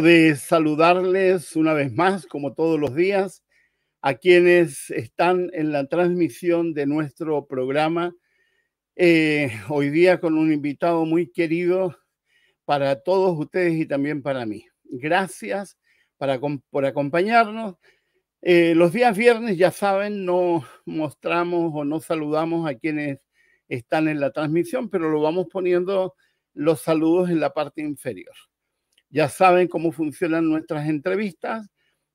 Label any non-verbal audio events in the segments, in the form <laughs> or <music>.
de saludarles una vez más, como todos los días, a quienes están en la transmisión de nuestro programa. Eh, hoy día con un invitado muy querido para todos ustedes y también para mí. Gracias para, por acompañarnos. Eh, los días viernes, ya saben, no mostramos o no saludamos a quienes están en la transmisión, pero lo vamos poniendo los saludos en la parte inferior. Ya saben cómo funcionan nuestras entrevistas.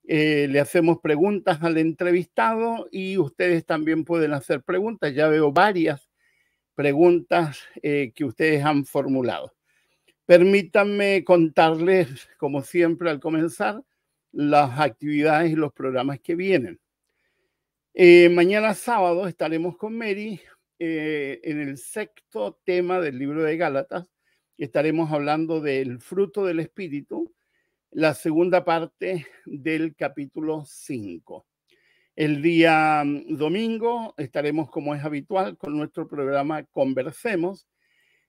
Eh, le hacemos preguntas al entrevistado y ustedes también pueden hacer preguntas. Ya veo varias preguntas eh, que ustedes han formulado. Permítanme contarles, como siempre al comenzar, las actividades y los programas que vienen. Eh, mañana sábado estaremos con Mary en el sexto tema del libro de Gálatas, estaremos hablando del fruto del Espíritu, la segunda parte del capítulo 5. El día mm, domingo estaremos, como es habitual, con nuestro programa Conversemos.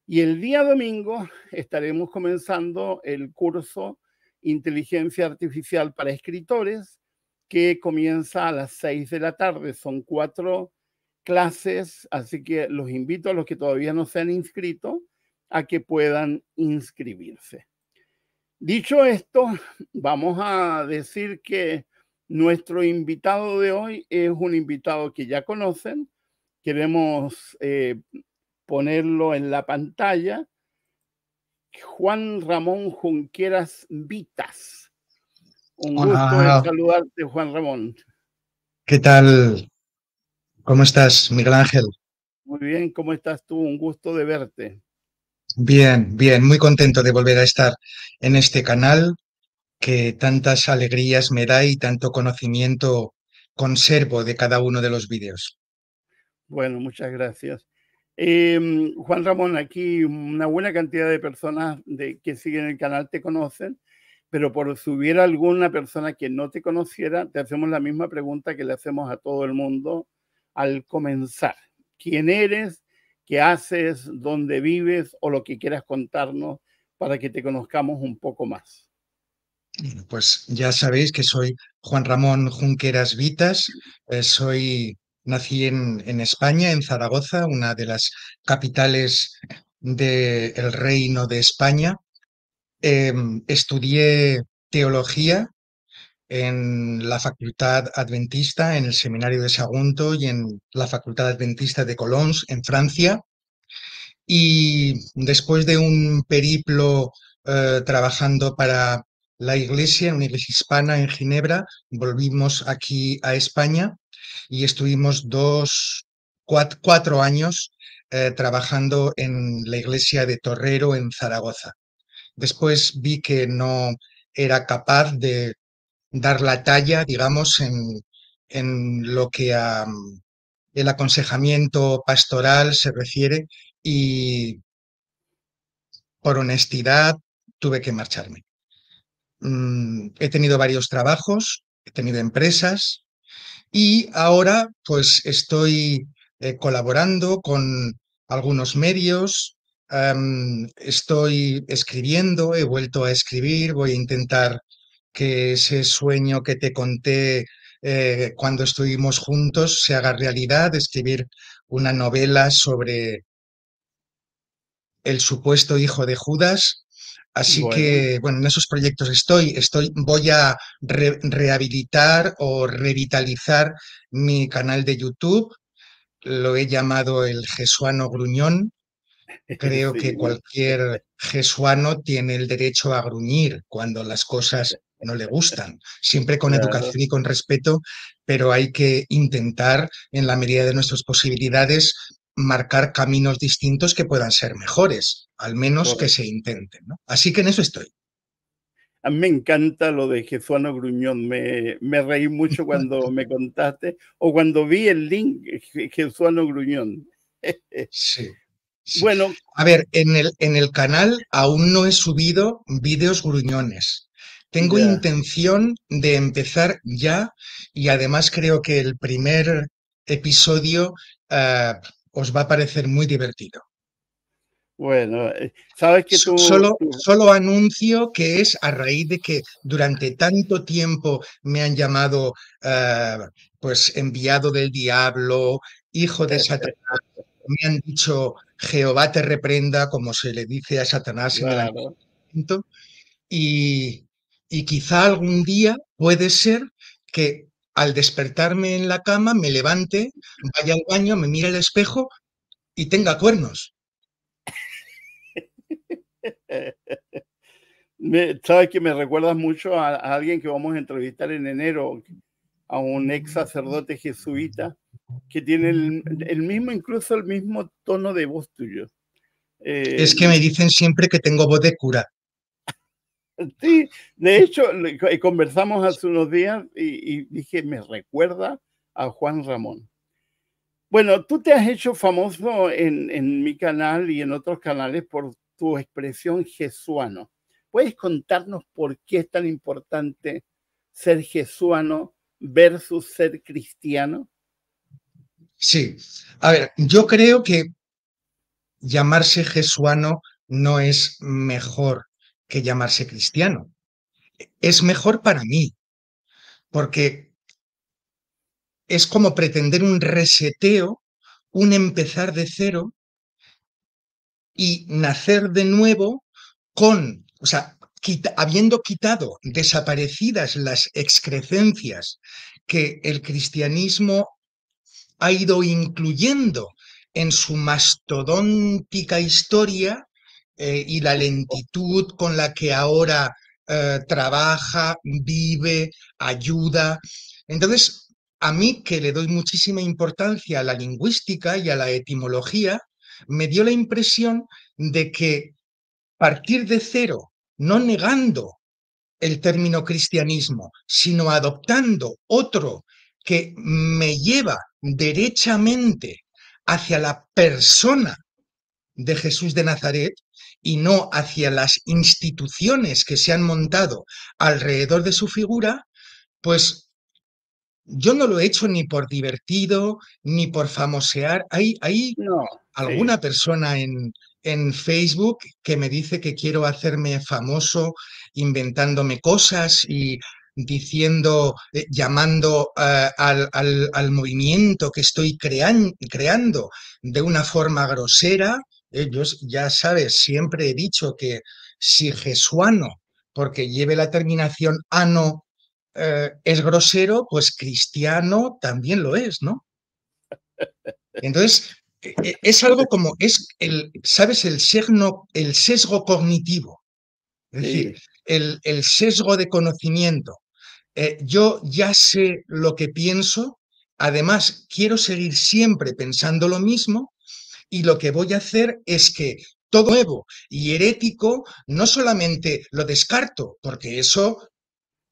Y el día domingo estaremos comenzando el curso Inteligencia Artificial para Escritores, que comienza a las 6 de la tarde. Son cuatro clases, así que los invito a los que todavía no se han inscrito a que puedan inscribirse. Dicho esto, vamos a decir que nuestro invitado de hoy es un invitado que ya conocen. Queremos eh, ponerlo en la pantalla. Juan Ramón Junqueras Vitas. Un gusto saludarte, Juan Ramón. ¿Qué tal? ¿Cómo estás, Miguel Ángel? Muy bien, ¿cómo estás tú? Un gusto de verte. Bien, bien, muy contento de volver a estar en este canal que tantas alegrías me da y tanto conocimiento conservo de cada uno de los vídeos. Bueno, muchas gracias. Em, Juan Ramón, aquí una buena cantidad de personas de, que siguen el canal te conocen, pero por si hubiera alguna persona que no te conociera, te hacemos la misma pregunta que le hacemos a todo el mundo al comenzar. ¿Quién eres? qué haces, dónde vives o lo que quieras contarnos para que te conozcamos un poco más. Pues ya sabéis que soy Juan Ramón Junqueras Vitas, eh, soy, nací en, España, en Zaragoza, una de las capitales del reino de España. Em, estudié teología en la Facultad Adventista, en el Seminario de Sagunto y en la Facultad Adventista de Colons, en Francia. Y después de un periplo eh, trabajando para la iglesia, una iglesia hispana en Ginebra, volvimos aquí a España y estuvimos dos, cuatro, años eh, trabajando en la iglesia de Torrero, en Zaragoza. Después vi que no era capaz de dar la talla, digamos, en, en lo que a el aconsejamiento pastoral se refiere y por honestidad tuve que marcharme. Mm, he tenido varios trabajos, he tenido empresas y ahora pues estoy eh, colaborando con algunos medios, estoy escribiendo, he vuelto a escribir, voy a intentar que ese sueño que te conté eh, cuando estuvimos juntos se haga realidad, escribir una novela sobre el supuesto hijo de Judas. Así que, bueno, en esos proyectos estoy, estoy voy a rehabilitar o revitalizar mi canal de YouTube. Lo he llamado el Jesuano Gruñón. <laughs> Creo que cualquier jesuano tiene el derecho a gruñir cuando las cosas no le gustan, siempre con educación y con respeto, pero hay que intentar, en la medida de nuestras posibilidades, marcar caminos distintos que puedan ser mejores, al menos que se intenten. Así que en eso estoy. A mí me encanta lo de Jesuano Gruñón, me, me reí mucho cuando me <laughs> contaste o cuando vi el link Jesuano Gruñón. sí. Bueno. A ver, en el, en el canal aún no he subido vídeos gruñones. Tengo intención de empezar ya y además creo que el primer episodio ah, os va a parecer muy divertido. Bueno, eh, sabes que tú, Solo, anuncio que es a raíz de que durante tanto tiempo me han llamado, ah, pues, enviado del diablo, hijo de Satanás, <laughs> me han dicho Jehová te reprenda, como se le dice a Satanás en el y, y quizá algún día puede ser que al despertarme en la cama me levante, vaya al baño, me mire al espejo y tenga cuernos. <laughs> Me, Sabes que me recuerdas mucho a, alguien que vamos a entrevistar en enero, a un ex sacerdote jesuita que tiene el, mismo, incluso el mismo tono de voz tuyo. es que me eh, dicen siempre que tengo voz de cura. Sí, de hecho, eh, conversamos hace unos días y, dije, me recuerda a Juan Ramón. Bueno, tú te has hecho famoso en, en mi canal y en otros canales por tu expresión jesuano. ¿Puedes contarnos por qué es tan importante ser jesuano versus ser cristiano? Sí, a ver, yo creo que llamarse jesuano no es mejor que llamarse cristiano. Es mejor para mí, porque es como pretender un reseteo, un empezar de cero y nacer de nuevo con, o sea, habiendo quitado, desaparecidas las excrecencias que el cristianismo ha ido incluyendo en su mastodóntica historia eh, y la lentitud con la que ahora eh, trabaja, vive, ayuda. Entonces, a mí que le doy muchísima importancia a la lingüística y a la etimología, me dio la impresión de que partir de cero, no negando el término cristianismo, sino adoptando otro que me lleva derechamente hacia la persona de Jesús de Nazaret y no hacia las instituciones que se han montado alrededor de su figura, pues yo no lo he hecho ni por divertido, ni por famosear. Hay, hay alguna persona en, Facebook que me dice que quiero hacerme famoso inventándome cosas y diciendo, eh, llamando eh, al, movimiento que estoy creando de una forma grosera ellos ya sabes, siempre he dicho que si jesuano, porque lleve la terminación ano, eh, es grosero, pues cristiano también lo es, ¿no? Entonces, e, e, es algo como, es el, ¿sabes? El, sesgo, el sesgo cognitivo. Es decir, el, sesgo de conocimiento. Eh, yo ya sé lo que pienso, además quiero seguir siempre pensando lo mismo, y lo que voy a hacer es que todo nuevo y herético no solamente lo descarto, porque eso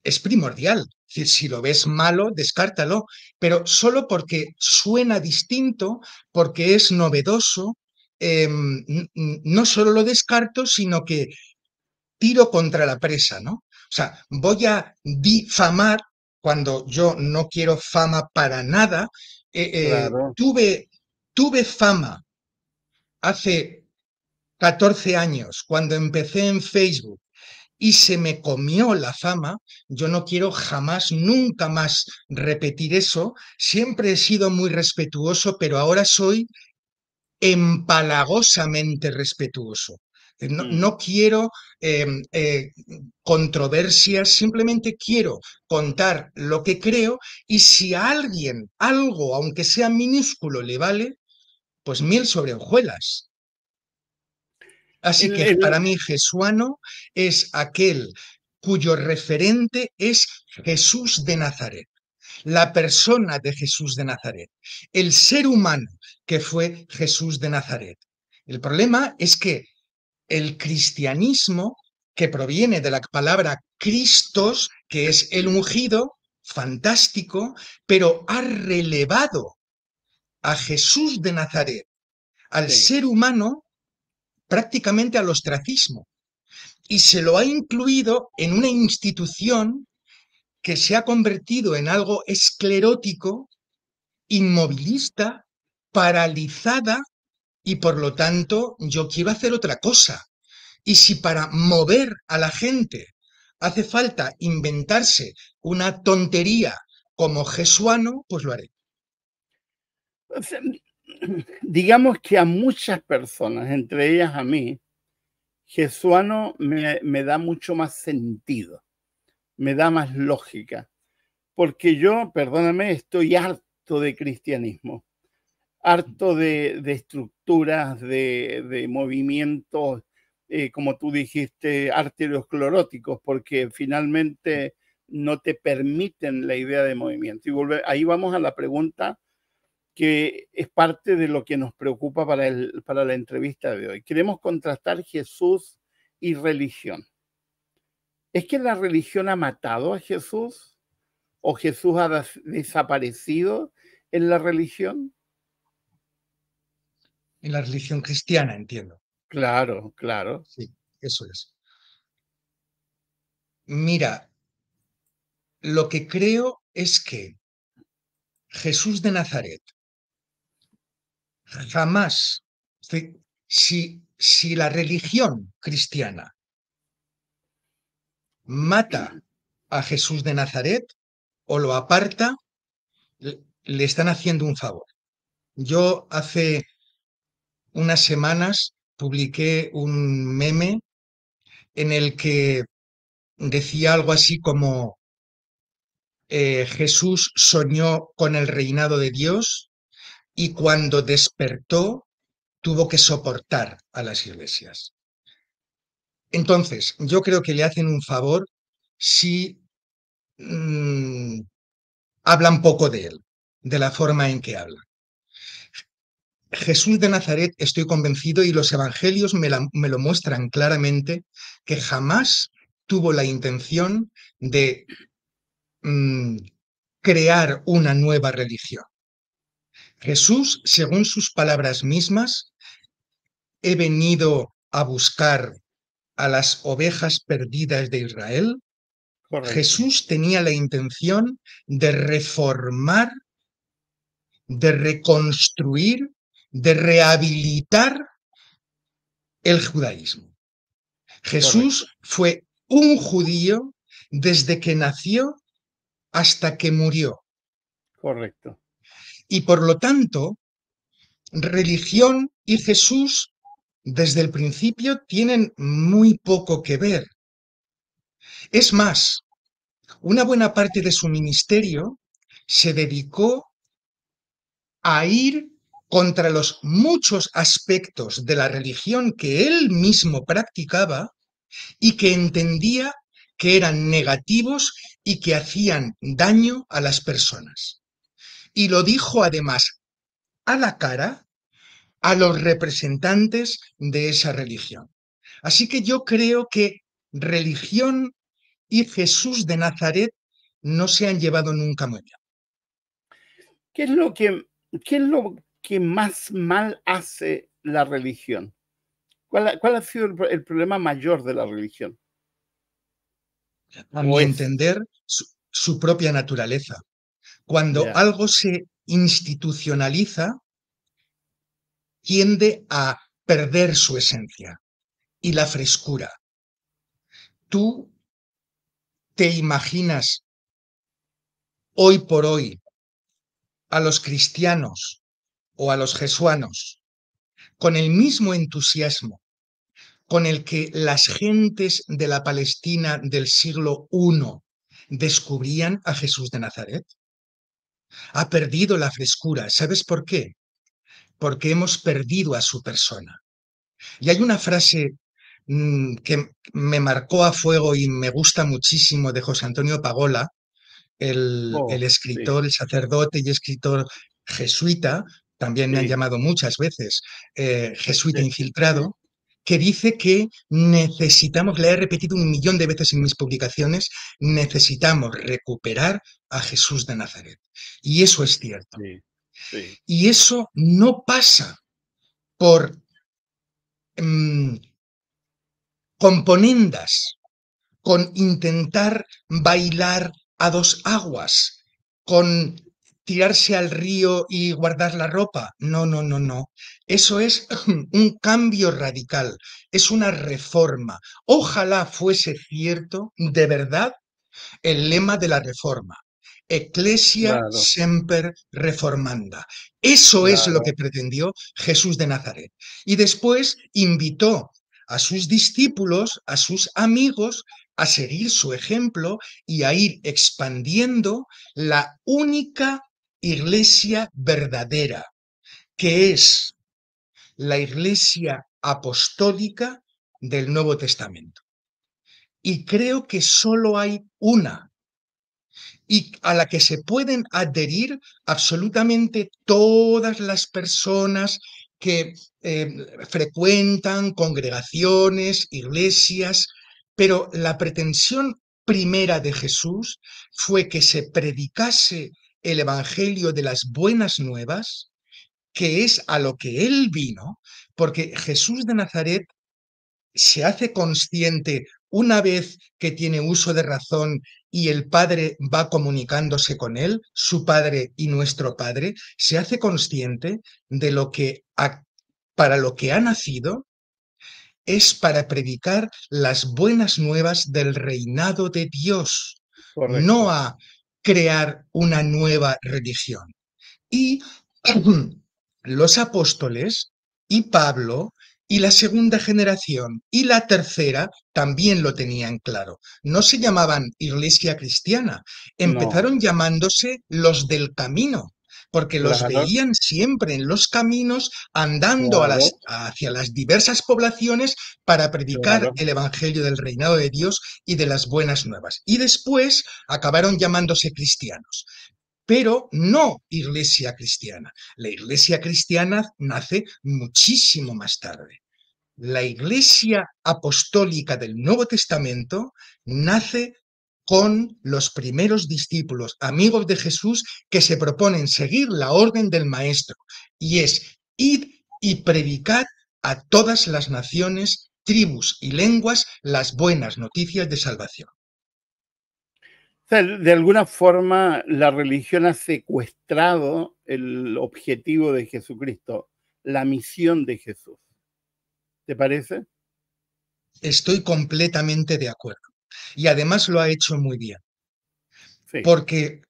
es primordial. si lo ves malo, descártalo, pero solo porque suena distinto, porque es novedoso, em, no solo lo descarto, sino que tiro contra la presa, ¿no? O sea, voy a difamar cuando yo no quiero fama para nada. Eh, eh, tuve, tuve fama hace 14 años, cuando empecé en Facebook y se me comió la fama, yo no quiero jamás, nunca más repetir eso. Siempre he sido muy respetuoso, pero ahora soy empalagosamente respetuoso. Eh, mm. No, quiero em, eh, controversias, simplemente quiero contar lo que creo y si a alguien algo, aunque sea minúsculo, le vale, pues mil sobre hojuelas. Así que para mí jesuano es aquel cuyo referente es Jesús de Nazaret, la persona de Jesús de Nazaret, el ser humano que fue Jesús de Nazaret. El problema es que el cristianismo, que proviene de la palabra Cristos, que es el ungido, fantástico, pero ha relevado a Jesús de Nazaret, al ser humano, prácticamente al ostracismo. Y se lo ha incluido en una institución que se ha convertido en algo esclerótico, inmovilista, paralizada, y por lo tanto yo quiero hacer otra cosa. Y si para mover a la gente hace falta inventarse una tontería como jesuano, pues lo haré digamos que a muchas personas, entre ellas a mí, Jesuano me, da mucho más sentido, me da más lógica, porque yo, perdóname, estoy harto de cristianismo, harto de, estructuras, de, movimientos, eh, como tú dijiste, arterioscleróticos, porque finalmente no te permiten la idea de movimiento. Y ahí vamos a la pregunta que es parte de lo que nos preocupa para, el, para la entrevista de hoy. Queremos contrastar Jesús y religión. ¿Es que la religión ha matado a Jesús? ¿O Jesús ha desaparecido en la religión? En la religión cristiana, entiendo. Claro, claro. Sí, eso es. Mira, lo que creo es que Jesús de Nazaret jamás, si, si la religión cristiana mata a Jesús de Nazaret o lo aparta, le están haciendo un favor. Yo hace unas semanas publiqué un meme en el que decía algo así como eh, Jesús soñó con el reinado de Dios y cuando despertó tuvo que soportar a las iglesias. Entonces, yo creo que le hacen un favor si mm, hablan poco de él, de la forma en que habla. Jesús de Nazaret, estoy convencido, y los evangelios me, lo muestran claramente, que jamás tuvo la intención de mm, crear una nueva religión. Jesús, según sus palabras mismas, he venido a buscar a las ovejas perdidas de Israel. Jesús tenía la intención de reformar, de reconstruir, de rehabilitar el judaísmo. Jesús fue un judío desde que nació hasta que murió. Correcto. Y por lo tanto, religión y Jesús desde el principio tienen muy poco que ver. Es más, una buena parte de su ministerio se dedicó a ir contra los muchos aspectos de la religión que él mismo practicaba y que entendía que eran negativos y que hacían daño a las personas y lo dijo además a la cara a los representantes de esa religión. Así que yo creo que religión y Jesús de Nazaret no se han llevado nunca muy bien. ¿Qué es lo que, qué lo más mal hace la religión? ¿Cuál, ha sido el, problema mayor de la religión? Pues entender, su propia naturaleza. Cuando algo se institucionaliza, tiende a perder su esencia y la frescura. Tú te imaginas hoy por hoy a los cristianos o a los jesuanos con el mismo entusiasmo con el que las gentes de la Palestina del siglo I descubrían a Jesús de Nazaret? ha perdido la frescura. ¿Sabes por qué? Porque hemos perdido a su persona. Y hay una frase mm, que me marcó a fuego y me gusta muchísimo de José Antonio Pagola, el, oh, escritor, el sacerdote y escritor jesuita, también me han llamado muchas veces eh, jesuita infiltrado, que dice que necesitamos, le he repetido un millón de veces en mis publicaciones, necesitamos recuperar a Jesús de Nazaret. Y eso es cierto. Y eso no pasa por mm, componendas, con intentar bailar a dos aguas, con tirarse al río y guardar la ropa. No, no, no, no. Eso es <clears throat> un cambio radical, es una reforma. Ojalá fuese cierto, de verdad, el lema de la reforma. Ecclesia semper reformanda. Eso es lo que pretendió Jesús de Nazaret. Y después invitó a sus discípulos, a sus amigos, a seguir su ejemplo y a ir expandiendo la única iglesia verdadera, que es la iglesia apostólica del Nuevo Testamento. Y creo que solo hay una y a la que se pueden adherir absolutamente todas las personas que eh, frecuentan congregaciones, iglesias, pero la pretensión primera de Jesús fue que se predicase el Evangelio de las Buenas Nuevas, que es a lo que él vino, porque Jesús de Nazaret se hace consciente una vez que tiene uso de razón y el Padre va comunicándose con él, su Padre y nuestro Padre, se hace consciente de lo que para lo que ha nacido es para predicar las buenas nuevas del reinado de Dios, no a crear una nueva religión. Y <clears throat> los apóstoles y Pablo y la segunda generación y la tercera también lo tenían claro. No se llamaban iglesia cristiana, empezaron llamándose los del camino porque los veían siempre en los caminos andando hacia las diversas poblaciones para predicar el Evangelio del reinado de Dios y de las buenas nuevas. Y después acabaron llamándose cristianos pero no iglesia cristiana. La iglesia cristiana nace muchísimo más tarde. La iglesia apostólica del Nuevo Testamento nace con los primeros discípulos, amigos de Jesús, que se proponen seguir la orden del Maestro, y es id y predicad a todas las naciones, tribus y lenguas las buenas noticias de salvación. de alguna forma, la religión ha secuestrado el objetivo de Jesucristo, la misión de Jesús. ¿Te parece? Estoy completamente de acuerdo. Y además lo ha hecho muy bien. Porque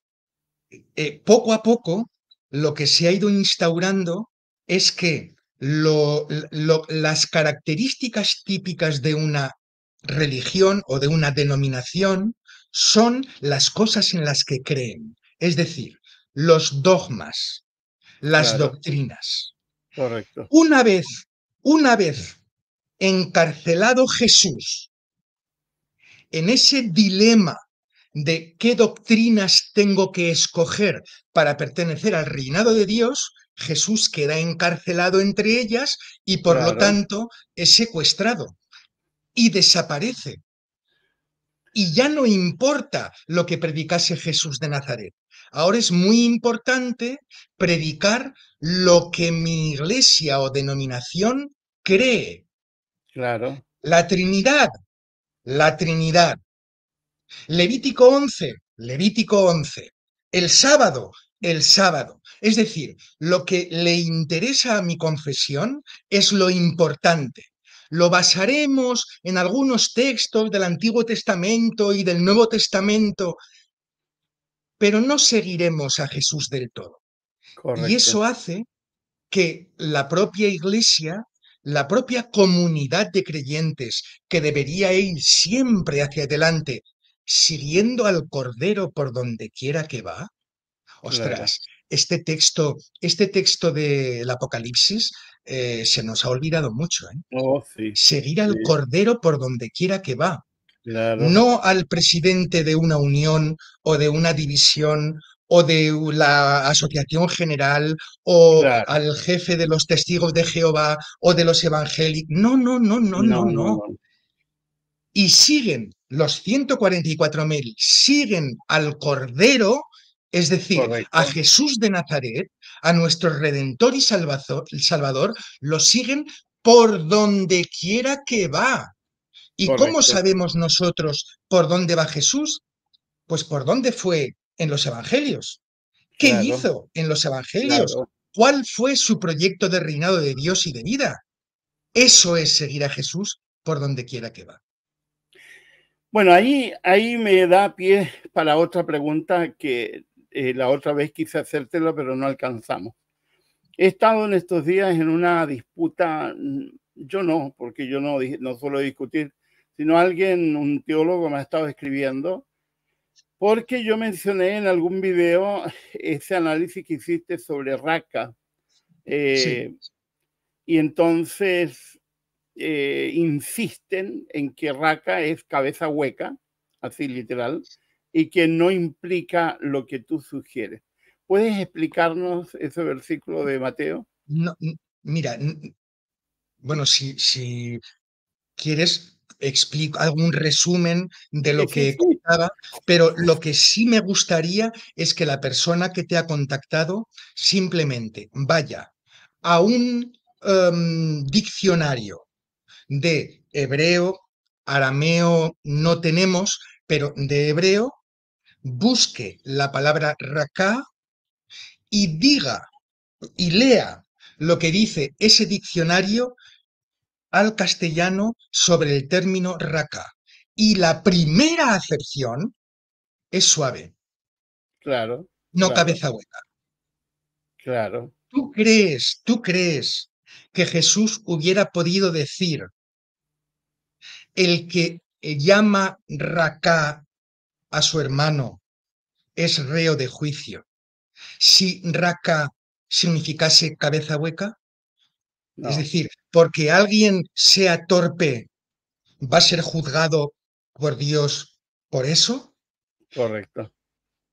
eh, poco a poco lo que se ha ido instaurando es que las características típicas de una religión o de una denominación son las cosas en las que creen, es decir, los dogmas, las doctrinas. Correcto. Una vez, una vez encarcelado Jesús en ese dilema de qué doctrinas tengo que escoger para pertenecer al reinado de Dios, Jesús queda encarcelado entre ellas y por lo tanto es secuestrado y desaparece. Y ya no importa lo que predicase Jesús de Nazaret. Ahora es muy importante predicar lo que mi iglesia o denominación cree. Claro. La Trinidad, la Trinidad. Levítico 11, Levítico 11. El sábado, el sábado. Es decir, lo que le interesa a mi confesión es lo importante. Lo basaremos en algunos textos del Antiguo Testamento y del Nuevo Testamento, pero no seguiremos a Jesús del todo. Y eso hace que la propia Iglesia la propia comunidad de creyentes que debería ir siempre hacia adelante, siguiendo al Cordero por donde quiera que va? Ostras, este texto, este texto del Apocalipsis eh, se nos ha olvidado mucho. ¿eh? Oh, Seguir al Cordero por donde quiera que va. No al presidente de una unión o de una división o de la Asociación General o al jefe de los testigos de Jehová o de los evangélicos. No, no, no, no, no, no. Y siguen los 144.000, siguen al Cordero, es decir, a Jesús de Nazaret, a nuestro Redentor y Salvador, lo siguen por donde quiera que va. ¿Y cómo sabemos nosotros por dónde va Jesús? Pues por dónde fue en los evangelios. ¿Qué hizo en los evangelios? ¿Cuál fue su proyecto de reinado de Dios y de vida? Eso es seguir a Jesús por donde quiera que va. Bueno, ahí, ahí me da pie para otra pregunta que eh, la otra vez quise hacértela, pero no alcanzamos. He estado en estos días en una disputa, mm, yo no, porque yo no, no suelo discutir, sino alguien, un teólogo me ha estado escribiendo, porque yo mencioné en algún video <laughs> ese análisis que hiciste sobre Raca. Eh, y entonces eh, insisten en que Raca es cabeza hueca, así literal, y que no implica lo que tú sugieres. ¿Puedes explicarnos ese versículo de Mateo? No, mira, bueno, si, si quieres, explico, algún resumen de lo que contaba, pero lo que sí me gustaría es que la persona que te ha contactado simplemente vaya a un em, diccionario de hebreo, arameo, no tenemos, pero de hebreo, busque la palabra raká y diga y lea lo que dice ese diccionario al castellano sobre el término raca. Y la primera acepción es suave. Claro. No cabeza hueca. Claro. ¿Tú crees, tú crees que Jesús hubiera podido decir, el que llama raca a su hermano es reo de juicio? Si raca significase cabeza hueca? Es decir, porque alguien sea torpe, ¿va a ser juzgado por Dios por eso? Correcto.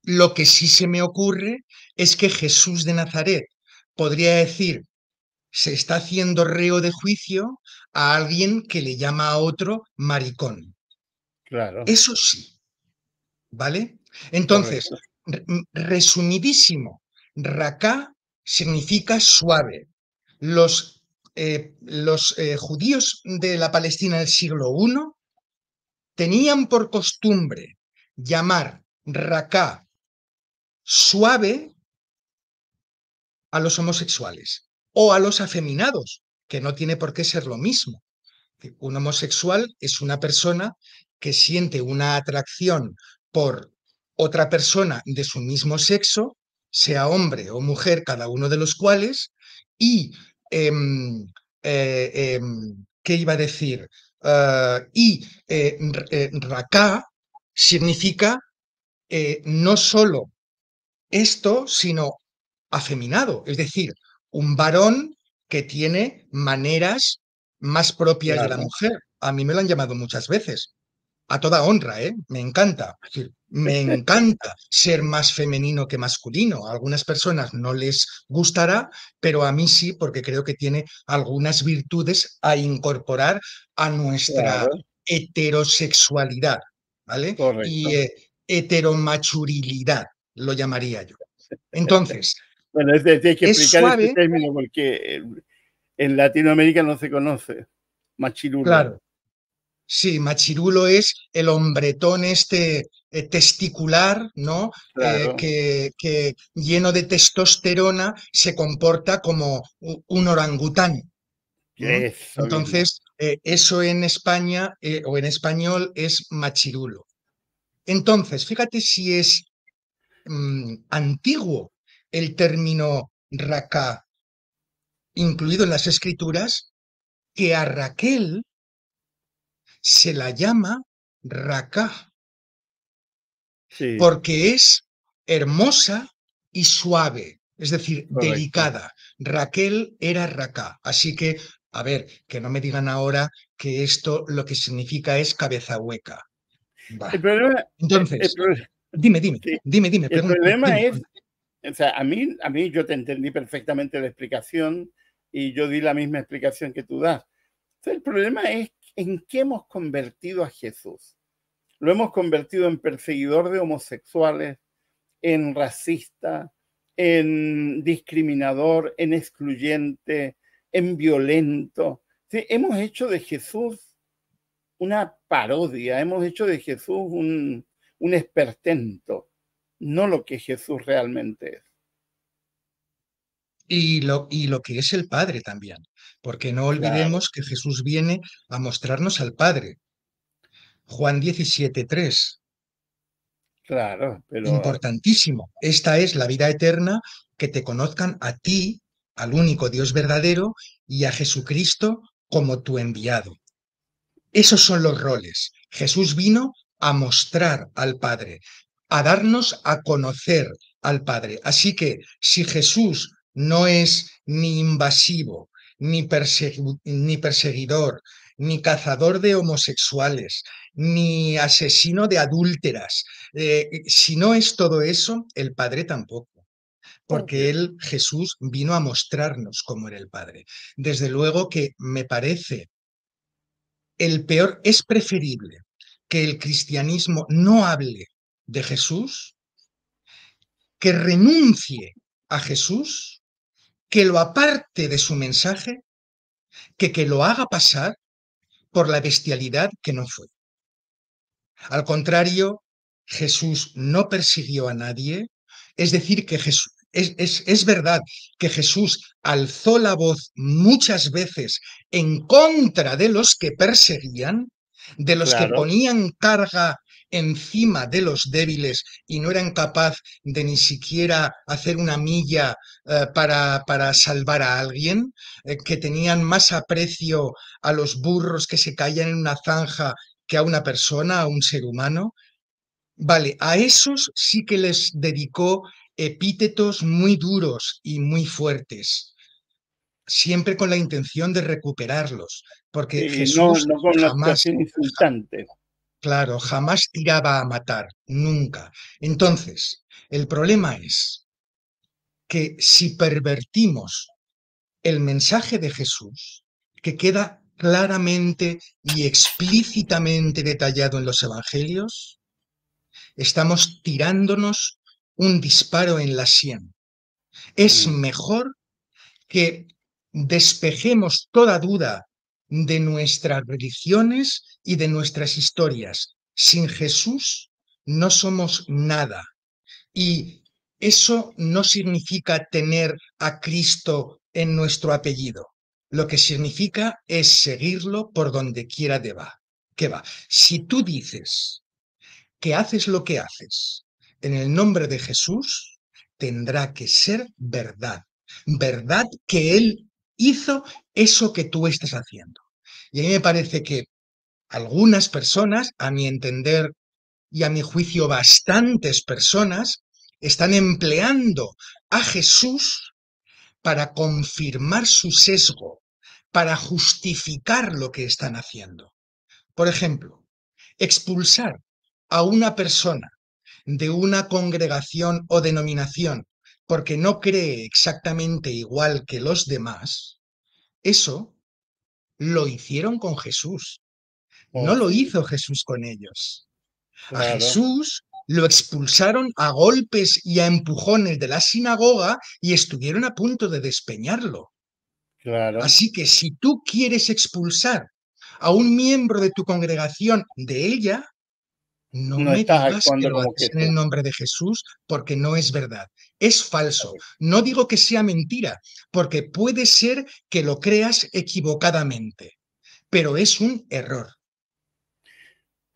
Lo que sí se me ocurre es que Jesús de Nazaret podría decir, se está haciendo reo de juicio a alguien que le llama a otro maricón. Claro. Eso sí. ¿Vale? Entonces, resumidísimo, Raká significa suave. Los eh, los eh, judíos de la Palestina del siglo I tenían por costumbre llamar raca suave a los homosexuales o a los afeminados, que no tiene por qué ser lo mismo. Un homosexual es una persona que siente una atracción por otra persona de su mismo sexo, sea hombre o mujer, cada uno de los cuales, y Em, eh, em, ¿qué iba a decir? Ah, y eh, eh, Raká significa no solo esto, sino afeminado, es decir, un varón que tiene maneras más propias de la mujer. A mí me lo han llamado muchas veces a toda honra, ¿eh? me encanta. <laughs> Me encanta ser más femenino que masculino. A algunas personas no les gustará, pero a mí sí, porque creo que tiene algunas virtudes a incorporar a nuestra heterosexualidad, ¿vale? Y eh, heteromachurilidad, lo llamaría yo. <laughs> Entonces. bueno, es, decir, hay que explicar este término porque en Latinoamérica no se conoce. Machirula. Claro. Sí, Machirulo es el hombretón este eh, testicular, ¿no? Eh, que, lleno de testosterona se comporta como un orangután. Entonces, eh, eso en España o en español es machirulo. Entonces, fíjate si es mm, antiguo el término raca incluido en las escrituras, que a Raquel se la llama Raká, porque es hermosa y suave, es decir, delicada. Raquel era Raka, así que, a ver, que no me digan ahora que esto lo que significa es cabeza hueca. El problema, Entonces, dime, dime, dime, dime. El problema es o sea, a mí, a mí yo te entendí perfectamente la explicación y yo di la misma explicación que tú das. el problema es ¿en qué hemos convertido a Jesús? Lo hemos convertido en perseguidor de homosexuales, en racista, en discriminador, en excluyente, en violento. ¿Sí? Hemos hecho de Jesús una parodia, hemos hecho de Jesús un, un espertento, no lo que Jesús realmente es y lo, y lo que es el Padre también, porque no olvidemos que Jesús viene a mostrarnos al Padre. Juan 17, 3. Claro, pero... Importantísimo. Esta es la vida eterna, que te conozcan a ti, al único Dios verdadero, y a Jesucristo como tu enviado. Esos son los roles. Jesús vino a mostrar al Padre, a darnos a conocer al Padre. Así que si Jesús no es ni invasivo, ni, perseguidor, ni cazador de homosexuales, ni asesino de adúlteras. Eh, eh, si no es todo eso, el Padre tampoco, porque Él, Jesús, vino a mostrarnos cómo era el Padre. Desde luego que me parece el peor, es preferible que el cristianismo no hable de Jesús, que renuncie a Jesús que lo aparte de su mensaje que que lo haga pasar por la bestialidad que no fue. Al contrario, Jesús no persiguió a nadie, es decir, que Jesús, es, verdad que Jesús alzó la voz muchas veces en contra de los que perseguían, de los que ponían carga encima de los débiles y no eran capaz de ni siquiera hacer una milla eh, para, para, salvar a alguien, eh, que tenían más aprecio a los burros que se caían en una zanja que a una persona, a un ser humano. Vale, a esos sí que les dedicó epítetos muy duros y muy fuertes, siempre con la intención de recuperarlos, porque Jesús no, jamás, insultante. Claro, jamás tiraba a matar, nunca. Entonces, el problema es que si pervertimos el mensaje de Jesús, que queda claramente y explícitamente detallado en los evangelios, estamos tirándonos un disparo en la sien. Es mm. mejor que despejemos toda duda de nuestras religiones y de nuestras historias. Sin Jesús no somos nada. Y eso no significa tener a Cristo en nuestro apellido. Lo que significa es seguirlo por donde quiera que va. Que va. Si tú dices que haces lo que haces en el nombre de Jesús, tendrá que ser verdad. Verdad que Él hizo eso que tú estás haciendo. Y a mí me parece que algunas personas, a mi entender y a mi juicio bastantes personas, están empleando a Jesús para confirmar su sesgo, para justificar lo que están haciendo. Por ejemplo, expulsar a una persona de una congregación o denominación porque no cree exactamente igual que los demás, eso lo hicieron con Jesús. No oh, lo hizo Jesús con ellos. A Jesús lo expulsaron a golpes y a empujones de la sinagoga y estuvieron a punto de despeñarlo. Así que si tú quieres expulsar a un miembro de tu congregación de ella, no, no me digas que lo haces en el nombre de Jesús, porque no es verdad es falso. No digo que sea mentira, porque puede ser que lo creas equivocadamente, pero es un error.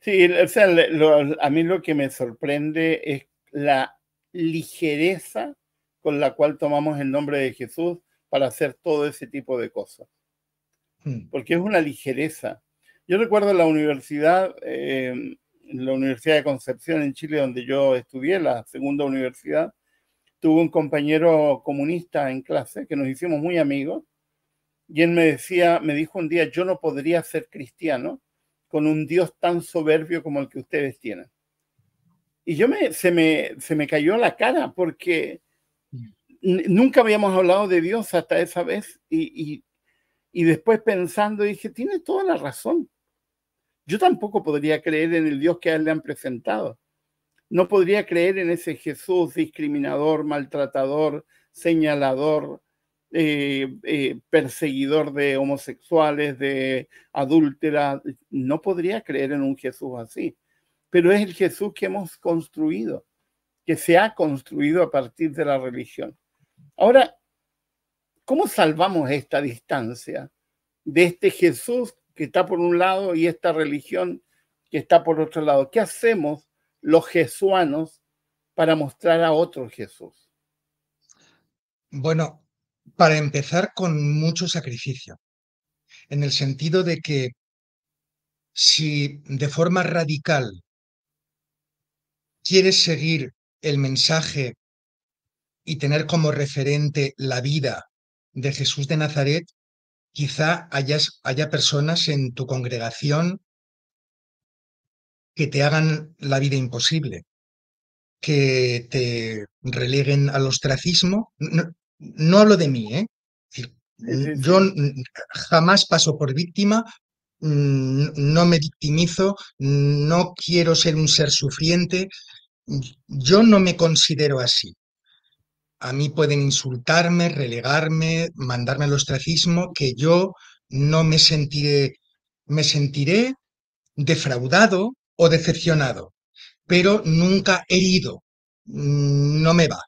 Sí, o sea, a mí lo que me sorprende es la ligereza con la cual tomamos el nombre de Jesús para hacer todo ese tipo de cosas. Hmm. Porque es una ligereza. Yo recuerdo la universidad, eh, la Universidad de Concepción en Chile, donde yo estudié, la segunda universidad, tuve un compañero comunista en clase que nos hicimos muy amigos y él me decía, me dijo un día, yo no podría ser cristiano con un Dios tan soberbio como el que ustedes tienen. Y yo me, se, me, se me cayó la cara porque nunca habíamos hablado de Dios hasta esa vez y, y después pensando dije, tiene toda la razón. Yo tampoco podría creer en el Dios que a él le han presentado. No podría creer en ese Jesús discriminador, maltratador, señalador, eh, eh, perseguidor de homosexuales, de adúltera. No podría creer en un Jesús así. Pero es el Jesús que hemos construido, que se ha construido a partir de la religión. Ahora, ¿cómo salvamos esta distancia de este Jesús que está por un lado y esta religión que está por otro lado? ¿Qué hacemos los jesuanos para mostrar a otro Jesús? Bueno, para empezar con mucho sacrificio, en el sentido de que si de forma radical quieres seguir el mensaje y tener como referente la vida de Jesús de Nazaret, quizá hayas, haya personas en tu congregación que te hagan la vida imposible, que te releguen al ostracismo. No, lo hablo de mí, ¿eh? Yo jamás paso por víctima, no me victimizo, no quiero ser un ser sufriente, yo no me considero así. A mí pueden insultarme, relegarme, mandarme al ostracismo, que yo no me sentiré, me sentiré defraudado o decepcionado, pero nunca herido. Mm, no me va.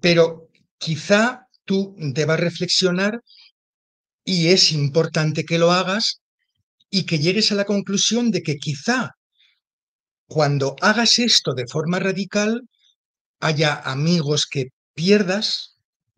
Pero quizá tú debas reflexionar y es importante que lo hagas y que llegues a la conclusión de que quizá cuando hagas esto de forma radical haya amigos que pierdas,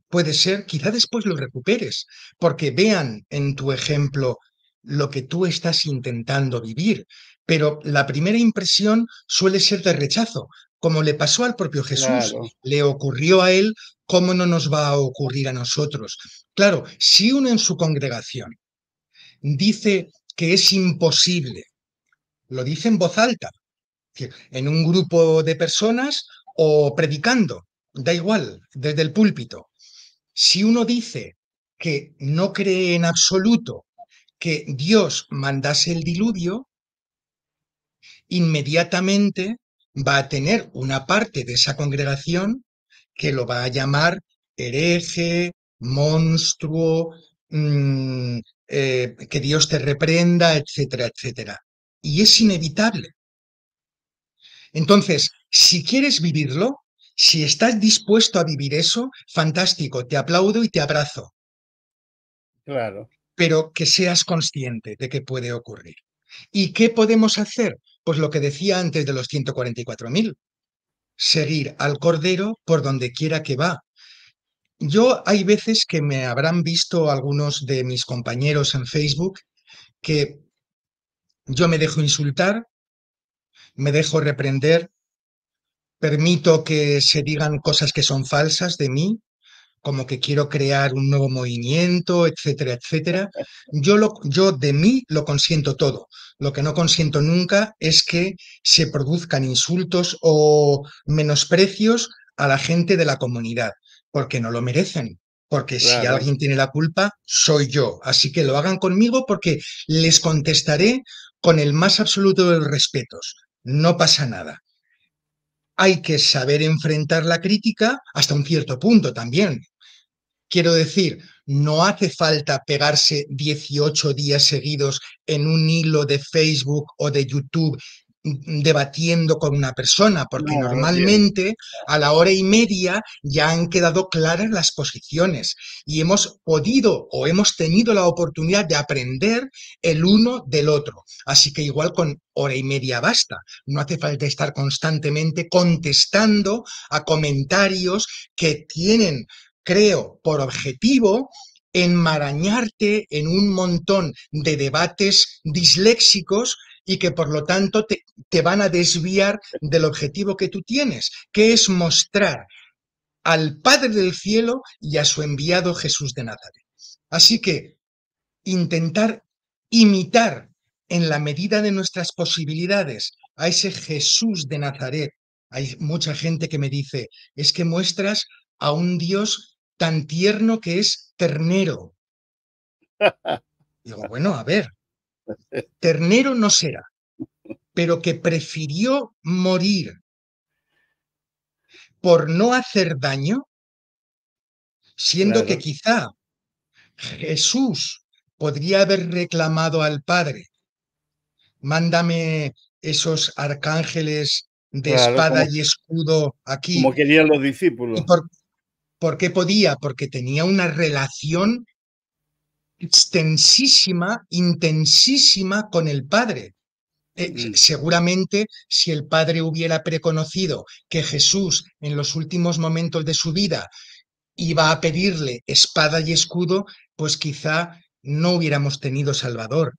puede ser, quizá después los recuperes, porque vean en tu ejemplo lo que tú estás intentando vivir. Pero la primera impresión suele ser de rechazo, como le pasó al propio Jesús, le ocurrió a él, ¿cómo no nos va a ocurrir a nosotros? Claro, si uno en su congregación dice que es imposible, lo dice en voz alta, en un grupo de personas o predicando, da igual, desde el púlpito. Si uno dice que no cree en absoluto que Dios mandase el diluvio, inmediatamente va a tener una parte de esa congregación que lo va a llamar hereje, monstruo, mm, eh, que Dios te reprenda, etcétera, etcétera. Y es inevitable. Entonces, si quieres vivirlo, si estás dispuesto a vivir eso, fantástico, te aplaudo y te abrazo. Claro pero que seas consciente de que puede ocurrir. ¿Y qué podemos hacer? Pues lo que decía antes de los 144.000, seguir al Cordero por donde quiera que va. Yo hay veces que me habrán visto algunos de mis compañeros en Facebook que yo me dejo insultar, me dejo reprender, permito que se digan cosas que son falsas de mí, como que quiero crear un nuevo movimiento, etcétera, etcétera. Yo, lo, yo de mí lo consiento todo. Lo que no consiento nunca es que se produzcan insultos o menosprecios a la gente de la comunidad, porque no lo merecen. Porque si alguien tiene la culpa, soy yo. Así que lo hagan conmigo porque les contestaré con el más absoluto de los respetos. No pasa nada hay que saber enfrentar la crítica hasta un cierto punto también. Quiero decir, no hace falta pegarse 18 días seguidos en un hilo de Facebook o de YouTube mm, debatiendo con una persona, porque normalmente a la hora y media ya han quedado claras las posiciones y hemos podido o hemos tenido la oportunidad de aprender el uno del otro. Así que igual con hora y media basta. No hace falta estar constantemente contestando a comentarios que tienen creo, por objetivo enmarañarte en un montón de debates disléxicos y que por lo tanto te, van a desviar del objetivo que tú tienes, que es mostrar al Padre del Cielo y a su enviado Jesús de Nazaret. Así que intentar imitar en la medida de nuestras posibilidades a ese Jesús de Nazaret. Hay mucha gente que me dice, es que muestras a un Dios tan tierno que es ternero. <laughs> Digo, bueno, a ver, ternero no será, pero que prefirió morir por no hacer daño, siendo que quizá Jesús podría haber reclamado al Padre, mándame esos arcángeles de espada y escudo aquí. Como querían los discípulos. ¿Por qué podía? Porque tenía una relación extensísima, intensísima con el padre. Eh, seguramente si el padre hubiera preconocido que Jesús en los últimos momentos de su vida iba a pedirle espada y escudo, pues quizá no hubiéramos tenido Salvador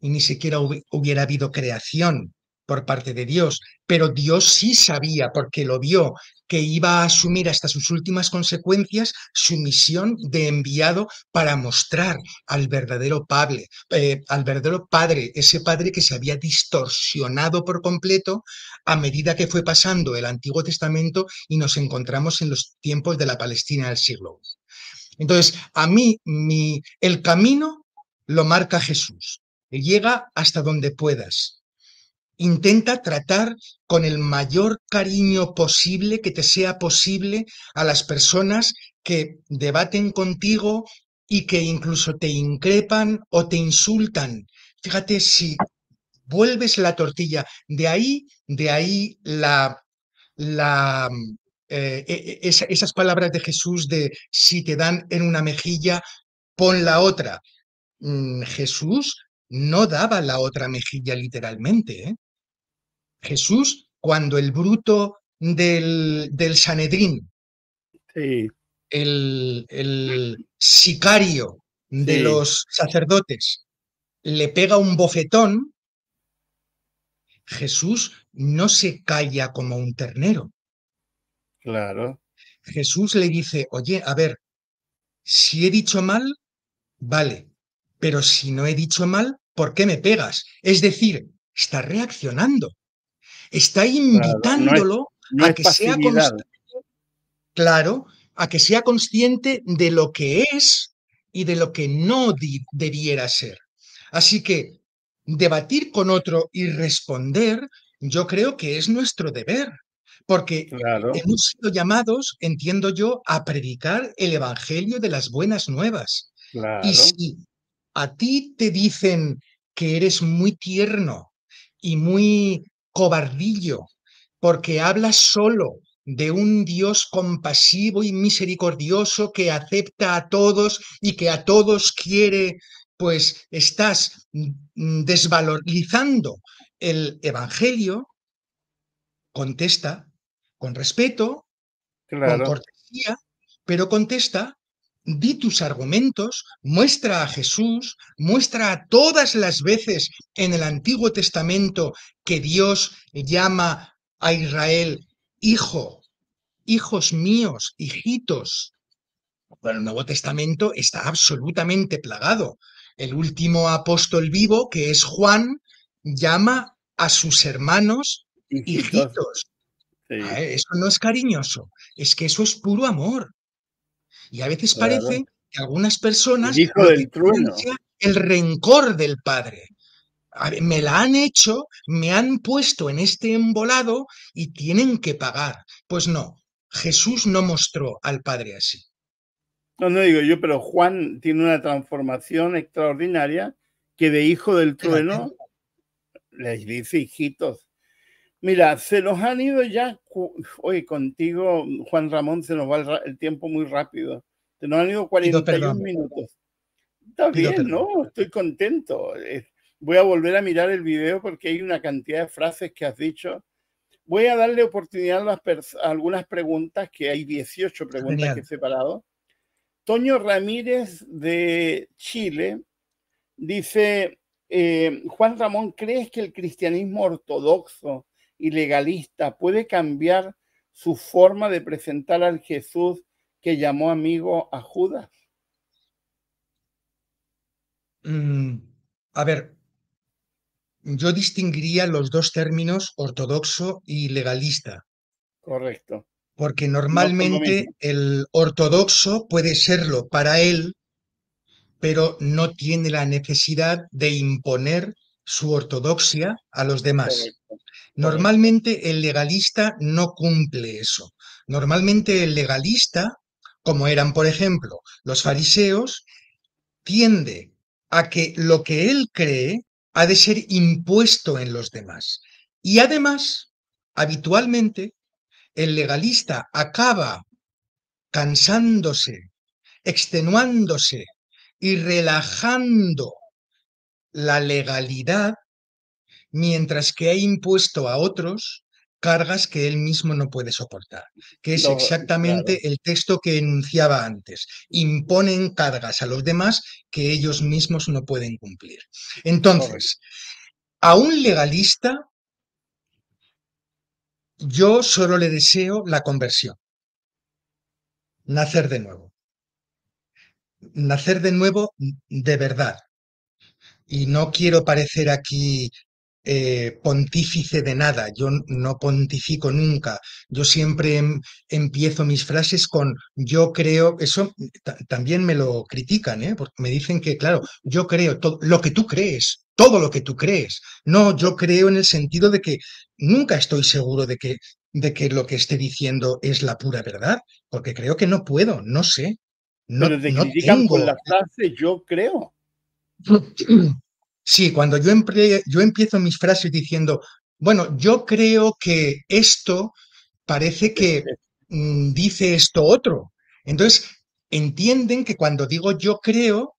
y ni siquiera hubiera habido creación por parte de Dios, pero Dios sí sabía, porque lo vio, que iba a asumir hasta sus últimas consecuencias su misión de enviado para mostrar al verdadero padre, eh, al verdadero padre, ese padre que se había distorsionado por completo a medida que fue pasando el Antiguo Testamento y nos encontramos en los tiempos de la Palestina del siglo X. Entonces, a mí mi, el camino lo marca Jesús. Llega hasta donde puedas, Intenta tratar con el mayor cariño posible que te sea posible a las personas que debaten contigo y que incluso te increpan o te insultan. Fíjate si vuelves la tortilla, de ahí, de ahí la, mm, eh, e, e, esas palabras de Jesús de si te dan en una mejilla, pon la otra. Mm, Jesús no daba la otra mejilla literalmente. ¿eh? Jesús cuando el bruto del, Sanedrín, el, sicario de los sacerdotes, le pega un bofetón, Jesús no se calla como un ternero. Claro. Jesús le dice, oye, a ver, si he dicho mal, vale, pero si no he dicho mal, ¿por qué me pegas? Es decir, está reaccionando está invitándolo a que sea consciente, claro, a que sea consciente de lo que es y de lo que no debiera ser. Así que debatir con otro y responder, yo creo que es nuestro deber, porque hemos sido llamados, entiendo yo, a predicar el Evangelio de las buenas nuevas. Y si a ti te dicen que eres muy tierno y muy cobardillo, porque habla solo de un Dios compasivo y misericordioso que acepta a todos y que a todos quiere, pues estás desvalorizando el Evangelio, contesta con respeto, con cortesía, pero contesta di tus argumentos, muestra a Jesús, muestra a todas las veces en el Antiguo Testamento que Dios llama a Israel hijo, hijos míos, hijitos. Bueno, el Nuevo Testamento está absolutamente plagado. El último apóstol vivo, que es Juan, llama a sus hermanos hijitos. Ah, eso no es cariñoso, es que eso es puro amor. Y a veces parece que algunas personas... El hijo del trueno. El rencor del padre. me la han hecho, me han puesto en este embolado y tienen que pagar. Pues no, Jesús no mostró al Padre así. No, no digo yo, pero Juan tiene una transformación extraordinaria que de hijo del trueno les dice, hijitos, Mira, se nos han ido ya, oye, contigo, Juan Ramón, se nos va el, tiempo muy rápido. Se nos han ido 41 minutos. Está bien, ¿no? Estoy contento. Eh, voy a volver a mirar el video porque hay una cantidad de frases que has dicho. Voy a darle oportunidad a, las algunas preguntas, que hay 18 preguntas que he separado. Toño Ramírez de Chile dice, eh, Juan Ramón, ¿crees que el cristianismo ortodoxo legalista puede cambiar su forma de presentar al Jesús que llamó amigo a Judas? Mm, a ver, yo distinguiría los dos términos ortodoxo y legalista. Correcto. Porque normalmente el ortodoxo puede serlo para él, pero no tiene la necesidad de imponer su ortodoxia a los demás. Normalmente el legalista no cumple eso. Normalmente el legalista, como eran, por ejemplo, los fariseos, tiende a que lo que él cree ha de ser impuesto en los demás. Y además, habitualmente, el legalista acaba cansándose, extenuándose y relajando la legalidad mientras que ha impuesto a otros cargas que él mismo no puede soportar, que es eh, exactamente el texto que enunciaba antes. Imponen cargas a los demás que ellos mismos no pueden cumplir. Entonces, a un legalista yo solo le deseo la conversión, nacer de nuevo, nacer de nuevo de verdad. Y no quiero parecer aquí eh, pontífice de nada, yo no pontifico nunca, yo siempre em, empiezo mis frases con yo creo, eso también me lo critican, ¿eh? porque me dicen que, claro, yo creo lo que tú crees, todo lo que tú crees. No, yo creo en el sentido de que nunca estoy seguro de que, de que lo que esté diciendo es la pura verdad, porque creo que no puedo, no sé. No, Pero te con la frase yo creo. <clears throat> <clears throat> Sí, cuando yo, yo empiezo mis frases diciendo, bueno, yo creo que esto parece que este. mm, dice esto otro. Entonces, entienden que cuando digo yo creo,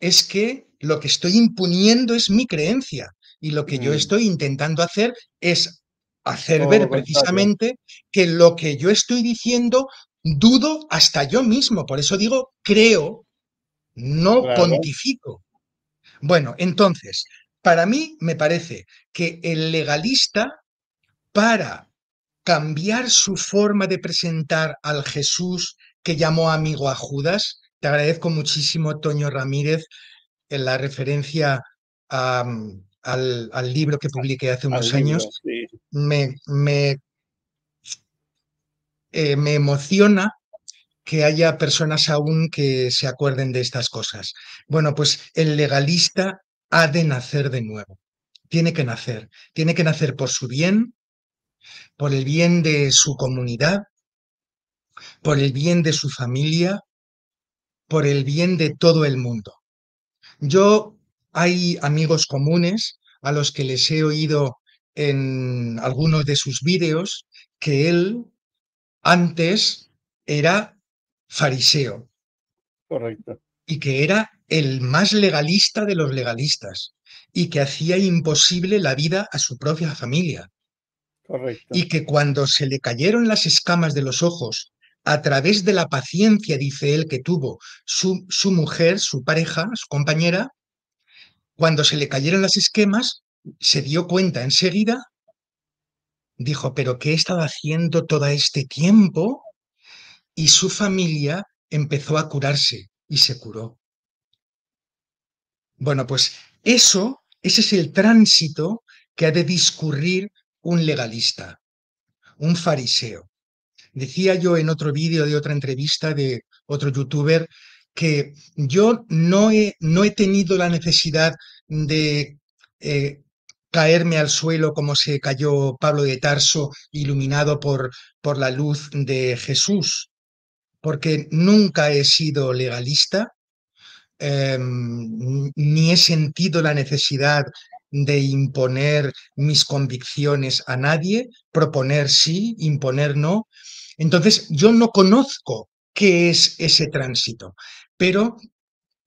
es que lo que estoy imponiendo es mi creencia y lo que yo mm. estoy intentando hacer es hacer ver precisamente que lo que yo estoy diciendo dudo hasta yo mismo. Por eso digo creo, no pontifico. Bueno, entonces, para mí me parece que el legalista, para cambiar su forma de presentar al Jesús que llamó amigo a Judas, te agradezco muchísimo, Toño Ramírez, en la referencia mm, al, libro que publiqué hace unos años. Me, me, eh, me emociona que haya personas aún que se acuerden de estas cosas. Bueno, pues el legalista ha de nacer de nuevo. Tiene que nacer. Tiene que nacer por su bien, por el bien de su comunidad, por el bien de su familia, por el bien de todo el mundo. Yo hay amigos comunes a los que les he oído en algunos de sus vídeos que él antes era fariseo. Correcto y que era el más legalista de los legalistas y que hacía imposible la vida a su propia familia. Y que cuando se le cayeron las escamas de los ojos, a través de la paciencia, dice él, que tuvo su, su mujer, su pareja, su compañera, cuando se le cayeron las esquemas, se dio cuenta enseguida, dijo, pero ¿qué he estado haciendo todo este tiempo? Y su familia empezó a curarse y se curó. Bueno, pues eso, ese es el tránsito que ha de discurrir un legalista, un fariseo. Decía yo en otro vídeo de otra entrevista de otro youtuber que yo no he, no he tenido la necesidad de eh, caerme al suelo como se cayó Pablo de Tarso, iluminado por, por la luz de Jesús, porque nunca he sido legalista, em, ni he sentido la necesidad de imponer mis convicciones a nadie, proponer sí, imponer no. Entonces, yo no conozco qué es ese tránsito, pero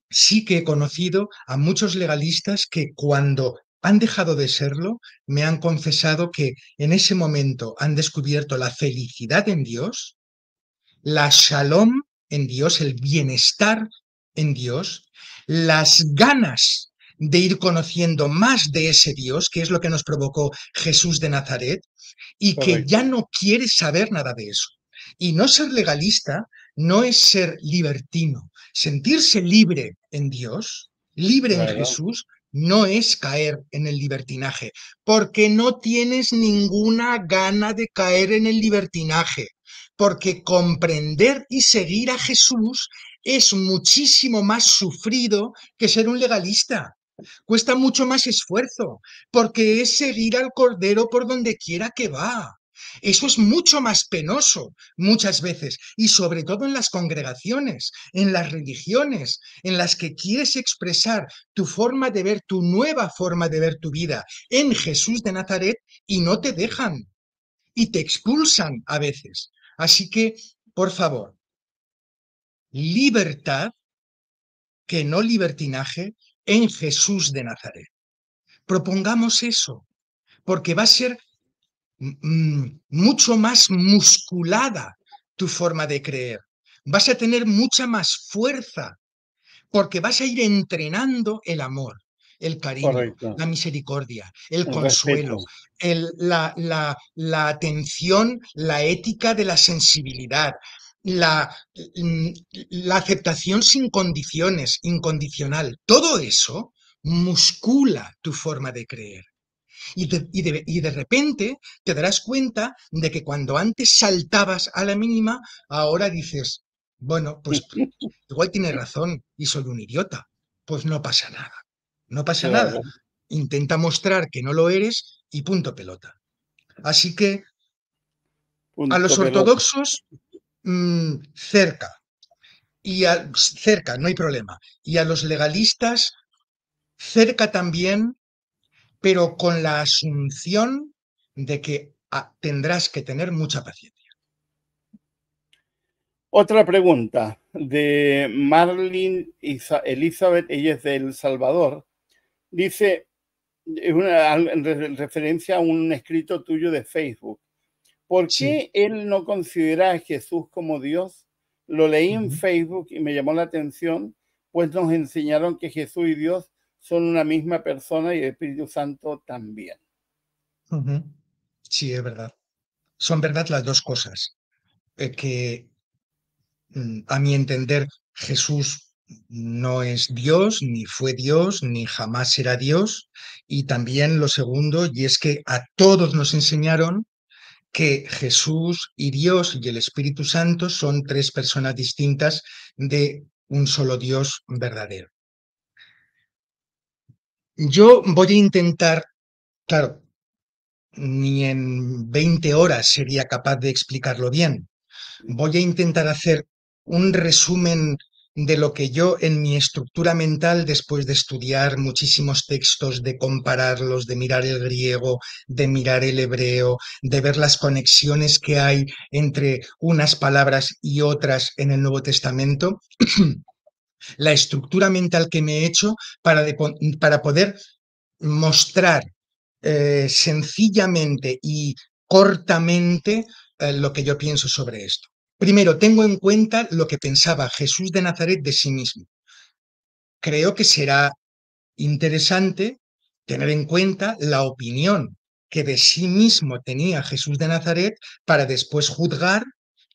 sí que he conocido a muchos legalistas que cuando han dejado de serlo, me han confesado que en ese momento han descubierto la felicidad en Dios la shalom en Dios, el bienestar en Dios, las ganas de ir conociendo más de ese Dios, que es lo que nos provocó Jesús de Nazaret, y que ya no quiere saber nada de eso. Y no ser legalista no es ser libertino. Sentirse libre en Dios, libre en Jesús, no es caer en el libertinaje, porque no tienes ninguna gana de caer en el libertinaje porque comprender y seguir a Jesús es muchísimo más sufrido que ser un legalista. Cuesta mucho más esfuerzo, porque es seguir al Cordero por donde quiera que va. Eso es mucho más penoso muchas veces, y sobre todo en las congregaciones, en las religiones, en las que quieres expresar tu forma de ver, tu nueva forma de ver tu vida en Jesús de Nazaret, y no te dejan, y te expulsan a veces. Así que, por favor, libertad, que no libertinaje, en Jesús de Nazaret. Propongamos eso, porque va a ser mucho más musculada tu forma de creer. Vas a tener mucha más fuerza, porque vas a ir entrenando el amor el cariño, la misericordia, el, consuelo, la, atención, la ética de la sensibilidad. Mm, la, aceptación sin condiciones, incondicional, todo eso muscula tu forma de creer. Y de, repente te darás cuenta de que cuando antes saltabas a la mínima, ahora dices, bueno, pues <laughs> igual tiene razón y soy un idiota, pues no pasa nada. No pasa nada. Intenta mostrar que no lo eres y punto pelota. Así que a los ortodoxos mm, cerca. Y a, cerca, no hay problema. Y a los legalistas cerca también, pero con la asunción de que ah, tendrás que tener mucha paciencia. Otra pregunta de Marlene Elizabeth, ella es de El Salvador. Dice, es una referencia a un escrito tuyo de Facebook. ¿Por qué él no considera a Jesús como Dios? Lo leí en Facebook y me llamó la atención, pues nos enseñaron que Jesús y Dios son una misma persona y el Espíritu Santo también. Sí, es verdad. Son verdad las dos cosas. que mm, a mi entender Jesús no es Dios, ni fue Dios, ni jamás será Dios. Y también lo segundo, y es que a todos nos enseñaron que Jesús y Dios y el Espíritu Santo son tres personas distintas de un solo Dios verdadero. Yo voy a intentar, claro, ni en 20 horas sería capaz de explicarlo bien. Voy a intentar hacer un resumen de lo que yo en mi estructura mental, después de estudiar muchísimos textos, de compararlos, de mirar el griego, de mirar el hebreo, de ver las conexiones que hay entre unas palabras y otras en el Nuevo Testamento, <clears throat> la estructura mental que me he hecho para, para poder mostrar eh, sencillamente y cortamente eh, lo que yo pienso sobre esto. Primero, tengo en cuenta lo que pensaba Jesús de Nazaret de sí mismo. Creo que será interesante tener en cuenta la opinión que de sí mismo tenía Jesús de Nazaret para después juzgar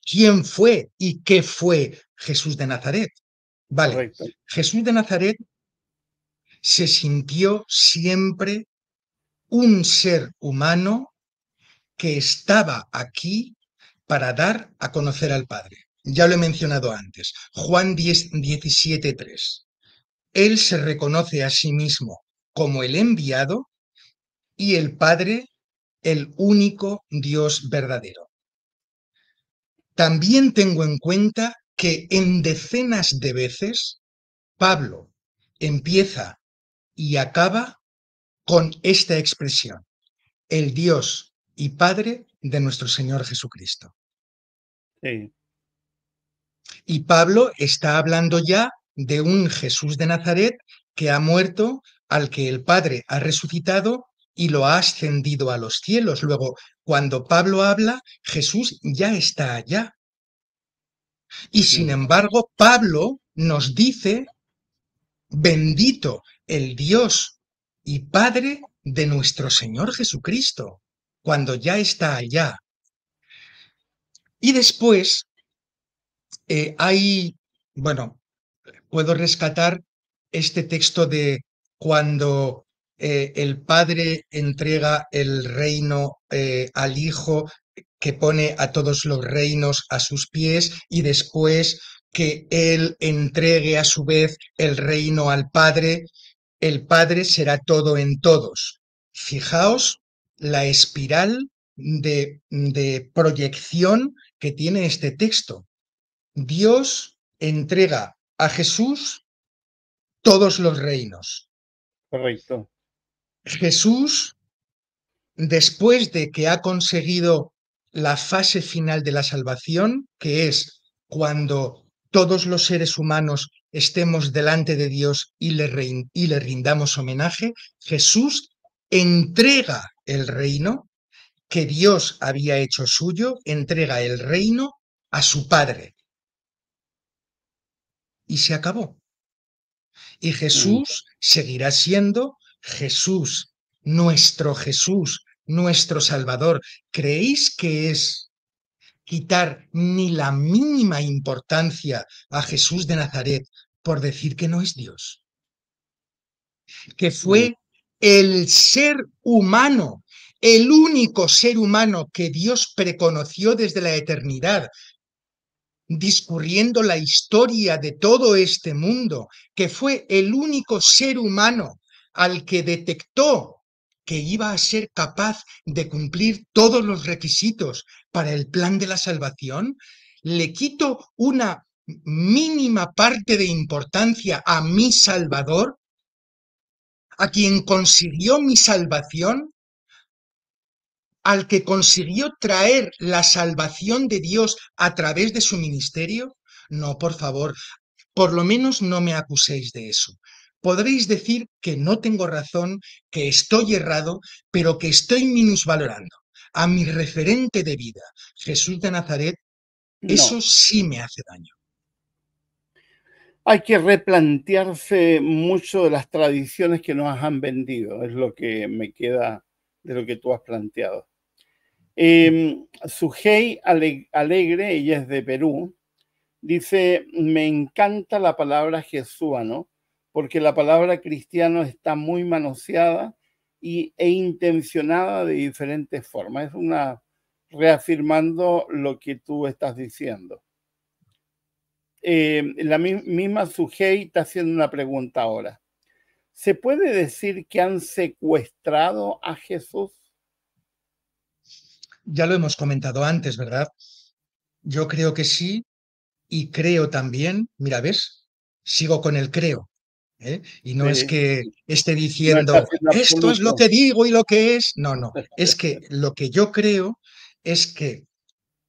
quién fue y qué fue Jesús de Nazaret. Vale, Jesús de Nazaret se sintió siempre un ser humano que estaba aquí para dar a conocer al Padre. Ya lo he mencionado antes, Juan 10, 3 Él se reconoce a sí mismo como el enviado y el Padre el único Dios verdadero. También tengo en cuenta que en decenas de veces Pablo empieza y acaba con esta expresión, el Dios y Padre de nuestro Señor Jesucristo. Y Pablo está hablando ya de un Jesús de Nazaret que ha muerto, al que el Padre ha resucitado y lo ha ascendido a los cielos. Luego, cuando Pablo habla, Jesús ya está allá. Y sin embargo, Pablo nos dice, bendito el Dios y Padre de nuestro Señor Jesucristo, cuando ya está allá. Y después eh, hay, bueno, puedo rescatar este texto de cuando eh, el padre entrega el reino eh, al hijo, que pone a todos los reinos a sus pies y después que él entregue a su vez el reino al padre, el padre será todo en todos. Fijaos la espiral de, de proyección que tiene este texto. Dios entrega a Jesús todos los reinos. Correcto. Jesús, después de que ha conseguido la fase final de la salvación, que es cuando todos los seres humanos estemos delante de Dios y le, y le rindamos homenaje, Jesús entrega el reino que Dios había hecho suyo, entrega el reino a su Padre. Y se acabó. Y Jesús mm. seguirá siendo Jesús, nuestro Jesús, nuestro Salvador. ¿Creéis que es quitar ni la mínima importancia a Jesús de Nazaret por decir que no es Dios? Que fue mm. el ser humano el único ser humano que Dios preconoció desde la eternidad, discurriendo la historia de todo este mundo, que fue el único ser humano al que detectó que iba a ser capaz de cumplir todos los requisitos para el plan de la salvación, le quito una mínima parte de importancia a mi Salvador, a quien consiguió mi salvación, al que consiguió traer la salvación de Dios a través de su ministerio? No, por favor, por lo menos no me acuséis de eso. Podréis decir que no tengo razón, que estoy errado, pero que estoy minusvalorando a mi referente de vida, Jesús de Nazaret, eso sí me hace daño. Hay que replantearse mucho de las tradiciones que nos han vendido, es lo que me queda de lo que tú has planteado. Eh, em, Sujei Alegre, ella es de Perú, dice, me encanta la palabra ¿no? porque la palabra cristiano está muy manoseada y, e intencionada de diferentes formas. Es una reafirmando lo que tú estás diciendo. Em, la misma Sujei está haciendo una pregunta ahora. ¿Se puede decir que han secuestrado a Jesús? ya lo hemos comentado antes, ¿verdad? Yo creo que sí y creo también, mira, ¿ves? Sigo con el creo. ¿eh? Y no es que esté diciendo, esto es lo que digo y lo que es. No, no, <laughs> es que lo que yo creo es que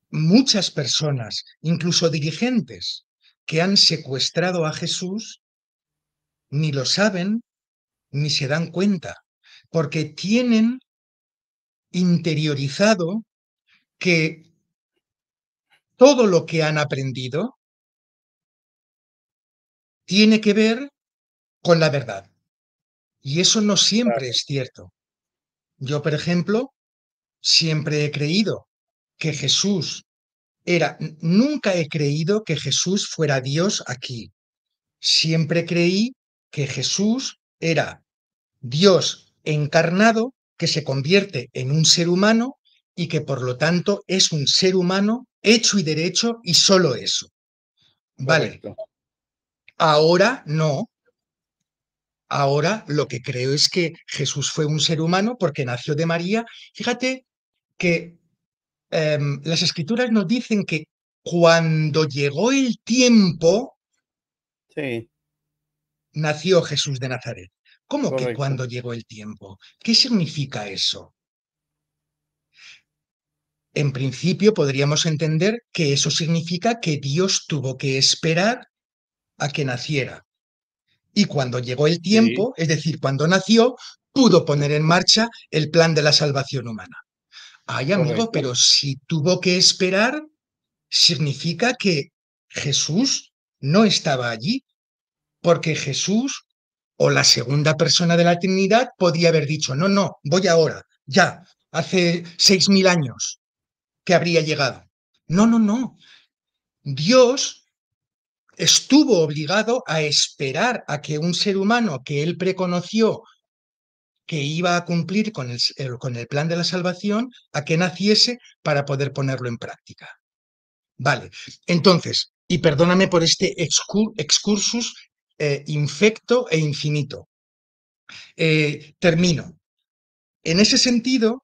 muchas personas, incluso dirigentes, que han secuestrado a Jesús, ni lo saben, ni se dan cuenta, porque tienen interiorizado que todo lo que han aprendido tiene que ver con la verdad. Y eso no siempre es cierto. Yo, por ejemplo, siempre he creído que Jesús era, nunca he creído que Jesús fuera Dios aquí. Siempre creí que Jesús era Dios encarnado que se convierte en un ser humano y que por lo tanto es un ser humano hecho y derecho y solo eso. Vale. Ahora no. Ahora lo que creo es que Jesús fue un ser humano porque nació de María. Fíjate que em, las escrituras nos dicen que cuando llegó el tiempo, nació Jesús de Nazaret. ¿Cómo que cuando llegó el tiempo? ¿Qué significa eso? En principio podríamos entender que eso significa que Dios tuvo que esperar a que naciera. Y cuando llegó el tiempo, es decir, cuando nació, pudo poner en marcha el plan de la salvación humana. Ay, amigo, pero si tuvo que esperar, significa que Jesús no estaba allí, porque Jesús o la segunda persona de la Trinidad podía haber dicho, no, no, voy ahora, ya, hace seis mil años que habría llegado. No, no, no. Dios estuvo obligado a esperar a que un ser humano que él preconoció que iba a cumplir con el, con el, plan de la salvación, a que naciese para poder ponerlo en práctica. Vale, entonces, y perdóname por este excursus eh, infecto e infinito. Eh, termino. En ese sentido,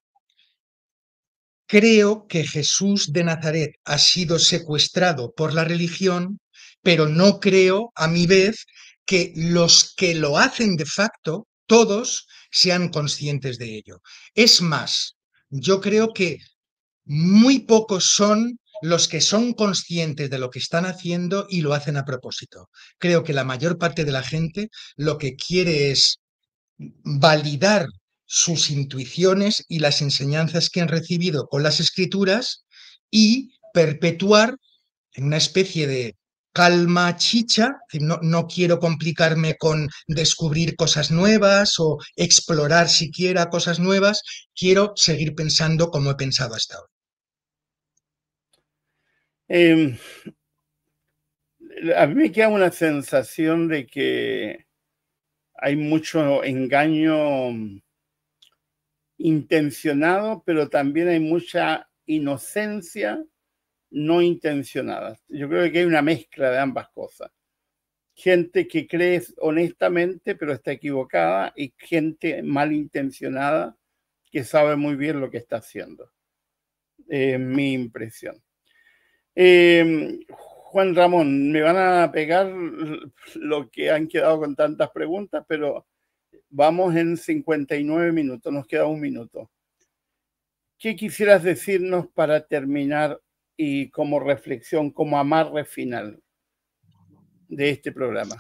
creo que Jesús de Nazaret ha sido secuestrado por la religión, pero no creo, a mi vez, que los que lo hacen de facto, todos, sean conscientes de ello. Es más, yo creo que muy pocos son los que son conscientes de lo que están haciendo y lo hacen a propósito. Creo que la mayor parte de la gente lo que quiere es validar sus intuiciones y las enseñanzas que han recibido con las escrituras y perpetuar en una especie de calma chicha, no, no, quiero complicarme con descubrir cosas nuevas o explorar siquiera cosas nuevas, quiero seguir pensando como he pensado hasta ahora. Em, a mí me queda una sensación de que hay mucho engaño mm, intencionado, pero también hay mucha inocencia no intencionada. Yo creo que hay una mezcla de ambas cosas. Gente que cree honestamente, pero está equivocada, y gente malintencionada que sabe muy bien lo que está haciendo. Es mi impresión. Em, Juan Ramón, me van a pegar lo que han quedado con tantas preguntas, pero vamos en 59 minutos, nos queda un minuto. ¿Qué quisieras decirnos para terminar y como reflexión, como amarre final de este programa?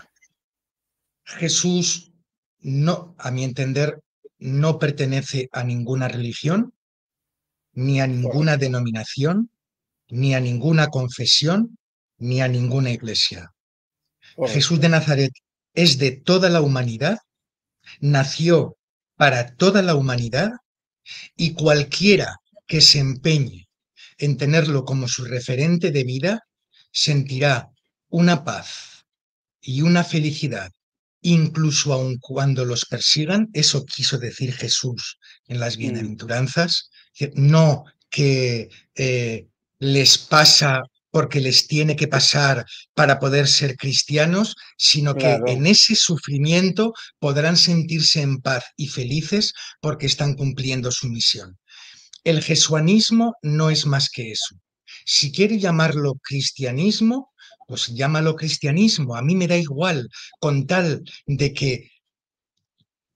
Jesús, no, a mi entender, no pertenece a ninguna religión, ni a ninguna denominación, ni a ninguna confesión, ni a ninguna iglesia. Jesús de Nazaret es de toda la humanidad, nació para toda la humanidad y cualquiera que se empeñe en tenerlo como su referente de vida sentirá una paz y una felicidad, incluso aun cuando los persigan, eso quiso decir Jesús en las mm. bienaventuranzas, no que eh, les pasa porque les tiene que pasar para poder ser cristianos, sino que en ese sufrimiento podrán sentirse en paz y felices porque están cumpliendo su misión. El jesuanismo no es más que eso. Si quiere llamarlo cristianismo, pues llámalo cristianismo, a mí me da igual, con tal de que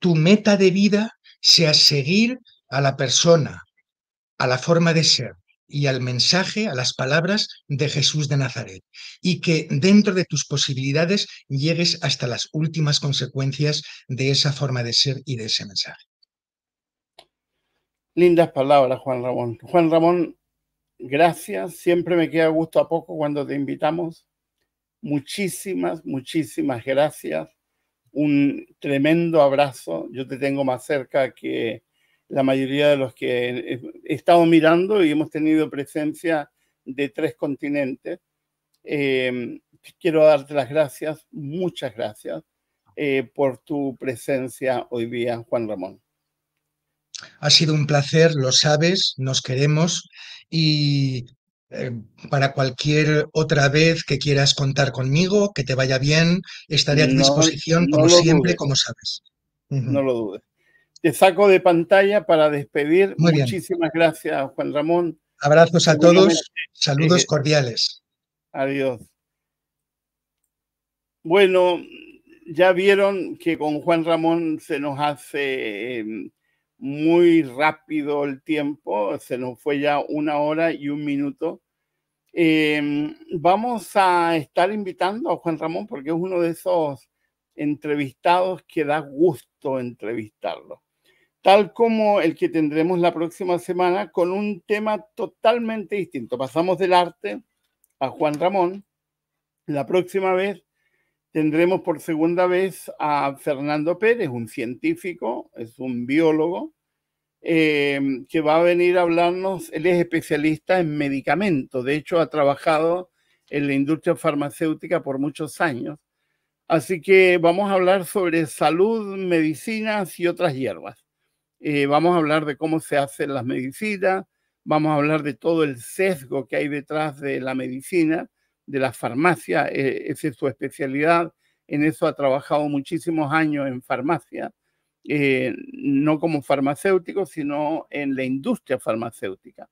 tu meta de vida sea seguir a la persona, a la forma de ser, y al mensaje, a las palabras de Jesús de Nazaret, y que dentro de tus posibilidades llegues hasta las últimas consecuencias de esa forma de ser y de ese mensaje. Lindas palabras, Juan Ramón. Juan Ramón, gracias. Siempre me queda gusto a poco cuando te invitamos. Muchísimas, muchísimas gracias. Un tremendo abrazo. Yo te tengo más cerca que la mayoría de los que he eh, estado mirando y hemos tenido presencia de tres continentes. Em, quiero darte las gracias, muchas gracias eh, por tu presencia hoy día, Juan Ramón. Ha sido un placer, lo sabes, nos queremos y eh, para cualquier otra vez que quieras contar conmigo, que te vaya bien, estaré a tu disposición como siempre, como sabes. No lo dudes te saco de pantalla para despedir. Muchísimas gracias, Juan Ramón. Abrazos a todos, saludos cordiales. Adiós. Bueno, ya vieron que con Juan Ramón se nos hace em, muy rápido el tiempo, se nos fue ya una hora y un minuto. Em, vamos a estar invitando a Juan Ramón porque es uno de esos entrevistados que da gusto entrevistarlo tal como el que tendremos la próxima semana con un tema totalmente distinto. Pasamos del arte a Juan Ramón. La próxima vez tendremos por segunda vez a Fernando Pérez, un científico, es un biólogo, eh, que va a venir a hablarnos, él es especialista en medicamentos, de hecho ha trabajado en la industria farmacéutica por muchos años. Así que vamos a hablar sobre salud, medicinas y otras hierbas. Eh, vamos a hablar de cómo se hacen las medicinas, vamos a hablar de todo el sesgo que hay detrás de la medicina, de la farmacia, eh, esa es su especialidad, en eso ha trabajado muchísimos años en farmacia, eh, no como farmacéutico, sino en la industria farmacéutica.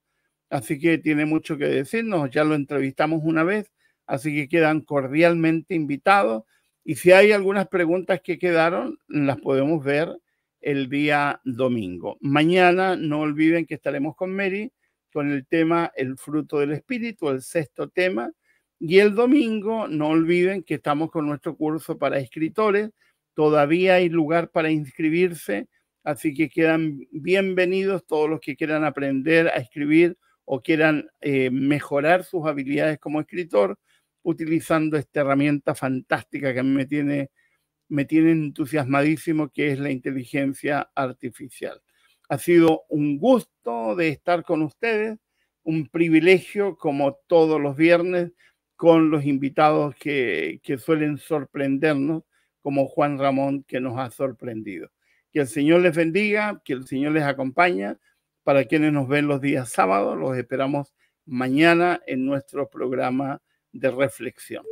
Así que tiene mucho que decirnos, ya lo entrevistamos una vez, así que quedan cordialmente invitados. Y si hay algunas preguntas que quedaron, las podemos ver el día domingo. Mañana no olviden que estaremos con Mary con el tema El fruto del espíritu, el sexto tema. Y el domingo no olviden que estamos con nuestro curso para escritores. Todavía hay lugar para inscribirse, así que quedan bienvenidos todos los que quieran aprender a escribir o quieran eh, mejorar sus habilidades como escritor utilizando esta herramienta fantástica que a mí me tiene me tiene entusiasmadísimo, que es la inteligencia artificial. Ha sido un gusto de estar con ustedes, un privilegio como todos los viernes con los invitados que, suelen sorprendernos, como Juan Ramón que nos ha sorprendido. Que el Señor les bendiga, que el Señor les acompañe. Para quienes nos ven los días sábados, los esperamos mañana en nuestro programa de reflexión.